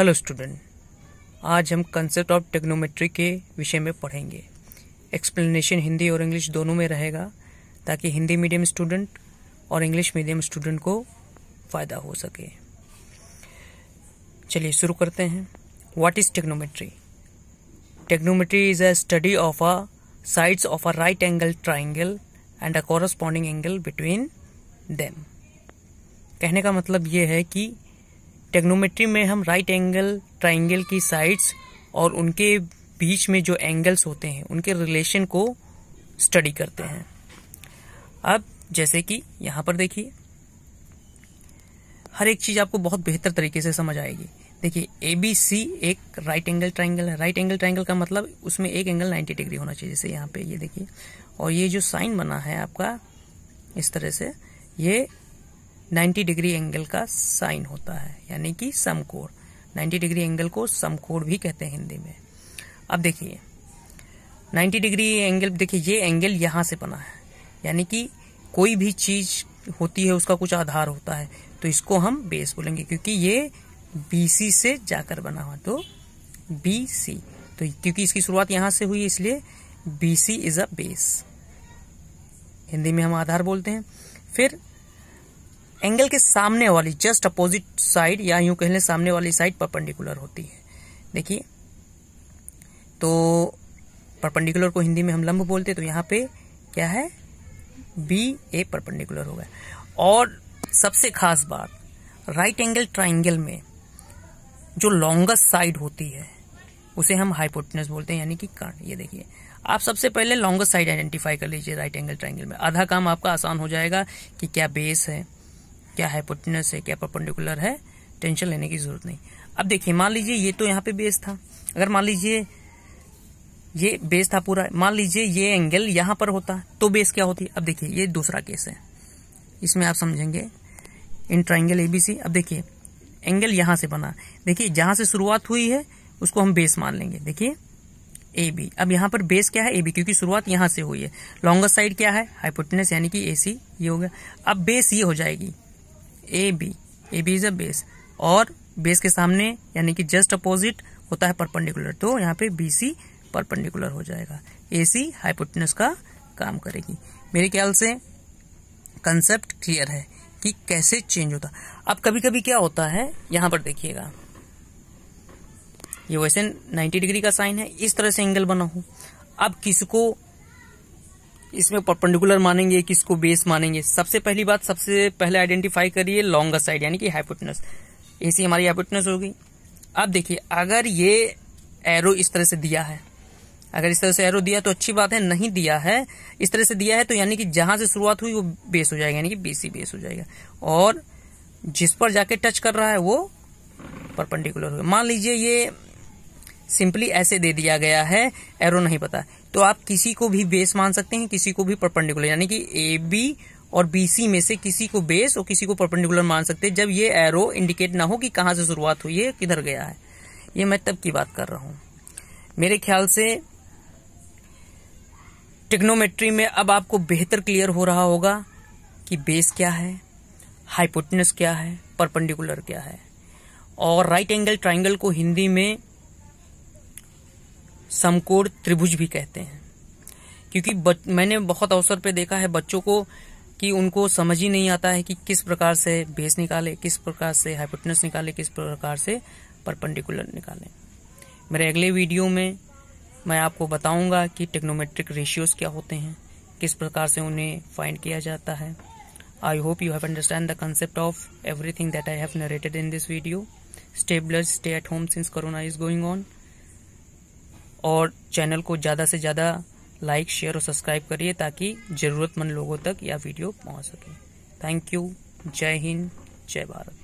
hello student आज हम concept of टेक्नोमेट्री के विषय में पढ़ेंगे एक्सप्लेनेशन हिंदी और इंग्लिश दोनों में रहेगा ताकि हिंदी मीडियम स्टूडेंट और इंग्लिश मीडियम स्टूडेंट को फ़ायदा हो सके चलिए शुरू करते हैं what is trigonometry trigonometry is a study of a sides of a right angle triangle and a corresponding angle between them कहने का मतलब ये है कि टेक्नोमेट्री में हम राइट एंगल ट्राइंगल की साइड्स और उनके बीच में जो एंगल्स होते हैं उनके रिलेशन को स्टडी करते हैं अब जैसे कि यहाँ पर देखिए हर एक चीज़ आपको बहुत बेहतर तरीके से समझ आएगी देखिए ए बी सी एक राइट एंगल ट्राइंगल है राइट एंगल ट्राइंगल का मतलब उसमें एक एंगल 90 डिग्री होना चाहिए जैसे यहाँ पे ये देखिए और ये जो साइन बना है आपका इस तरह से ये 90 डिग्री एंगल का साइन होता है यानी कि समकोण 90 डिग्री एंगल को समकोण भी कहते हैं हिंदी में अब देखिए 90 डिग्री एंगल देखिए ये एंगल यहाँ से बना है यानी कि कोई भी चीज होती है उसका कुछ आधार होता है तो इसको हम बेस बोलेंगे क्योंकि ये बीसी से जाकर बना हुआ तो बीसी तो क्योंकि इसकी शुरुआत यहाँ से हुई इसलिए BC is a base Hindi में हम आधार बोलते हैं फिर एंगल के सामने वाली जस्ट अपोजिट साइड या यूं कह लें सामने वाली साइड परपेंडिकुलर होती है देखिए तो परपेंडिकुलर को हिंदी में हम लंब बोलते हैं तो यहाँ पे क्या है बी ए परपेंडिकुलर होगा और सबसे खास बात राइट एंगल ट्राइंगल में जो लॉन्गेस्ट साइड होती है उसे हम हाइपोटनस बोलते हैं यानी कि कर्ण ये देखिए आप सबसे पहले लॉन्गेस्ट साइड आइडेंटिफाई कर लीजिए राइट एंगल ट्राइंगल में आधा काम आपका आसान हो जाएगा कि क्या बेस है क्या हाइपोटेनस है क्या परपेंडिकुलर है टेंशन लेने की जरूरत नहीं अब देखिए मान लीजिए ये तो यहाँ पे बेस था अगर मान लीजिए ये बेस था पूरा मान लीजिए ये एंगल यहां पर होता तो बेस क्या होती अब देखिए ये दूसरा केस है इसमें आप समझेंगे इन ट्राइंगल एबीसी अब देखिए एंगल यहां से बना देखिए जहां से शुरुआत हुई है उसको हम बेस मान लेंगे देखिए ए बी अब यहां पर बेस क्या है ए बी क्योंकि शुरुआत यहां से हुई है लॉन्गेस्ट साइड क्या है हाइपोटेनस यानी कि ए सी ये हो गया अब बेस ये हो जाएगी A B A B is a base और बेस के सामने यानी कि जस्ट अपोजिट होता है परपेंडिकुलर तो यहाँ पे बी सी परपेंडिकुलर हो जाएगा ए सी हाइपोटेनस का काम करेगी मेरे ख्याल से कंसेप्ट क्लियर है कि कैसे चेंज होता अब कभी कभी क्या होता है यहां पर देखिएगा ये वैसे 90 डिग्री का साइन है इस तरह से एंगल बना हो अब किसको इसमें परपेंडिकुलर मानेंगे किसको बेस मानेंगे सबसे पहली बात सबसे पहले आइडेंटिफाई करिए लॉन्गेस्ट साइड यानी कि हाइपोटनस ऐसी हमारी हाइपोटनस होगी अब देखिए अगर ये एरो इस तरह से दिया है अगर इस तरह से एरो दिया तो अच्छी बात है नहीं दिया है इस तरह से दिया है तो यानी कि जहां से शुरुआत हुई वो बेस हो जाएगा यानी कि बीसी बेस हो जाएगा और जिस पर जाके टच कर रहा है वो परपेंडिकुलर होगा मान लीजिए ये सिंपली ऐसे दे दिया गया है एरो नहीं पता तो आप किसी को भी बेस मान सकते हैं किसी को भी परपेंडिकुलर यानी कि ए बी और बीसी में से किसी को बेस और किसी को परपेंडिकुलर मान सकते हैं जब ये एरो इंडिकेट ना हो कि कहां से शुरुआत हुई है किधर गया है ये मैं तब की बात कर रहा हूं मेरे ख्याल से टेक्नोमेट्री में अब आपको बेहतर क्लियर हो रहा होगा कि बेस क्या है हाइपोटनस क्या है परपेंडिकुलर क्या है और राइट एंगल ट्राइंगल को हिंदी में समकोण त्रिभुज भी कहते हैं क्योंकि बच, मैंने बहुत अवसर पे देखा है बच्चों को कि उनको समझ ही नहीं आता है कि किस प्रकार से बेस निकाले किस प्रकार से हाइपोटनस निकाले किस प्रकार से परपेंडिकुलर निकाले मेरे अगले वीडियो में मैं आपको बताऊंगा कि टेक्नोमेट्रिक रेशियोज क्या होते हैं किस प्रकार से उन्हें फाइंड किया जाता है I hope you have understand the concept of everything that I have narrated in this video स्टेबलर्स stay at home since corona is going on और चैनल को ज़्यादा से ज़्यादा लाइक शेयर और सब्सक्राइब करिए ताकि ज़रूरतमंद लोगों तक यह वीडियो पहुंच सके थैंक यू जय हिंद जय भारत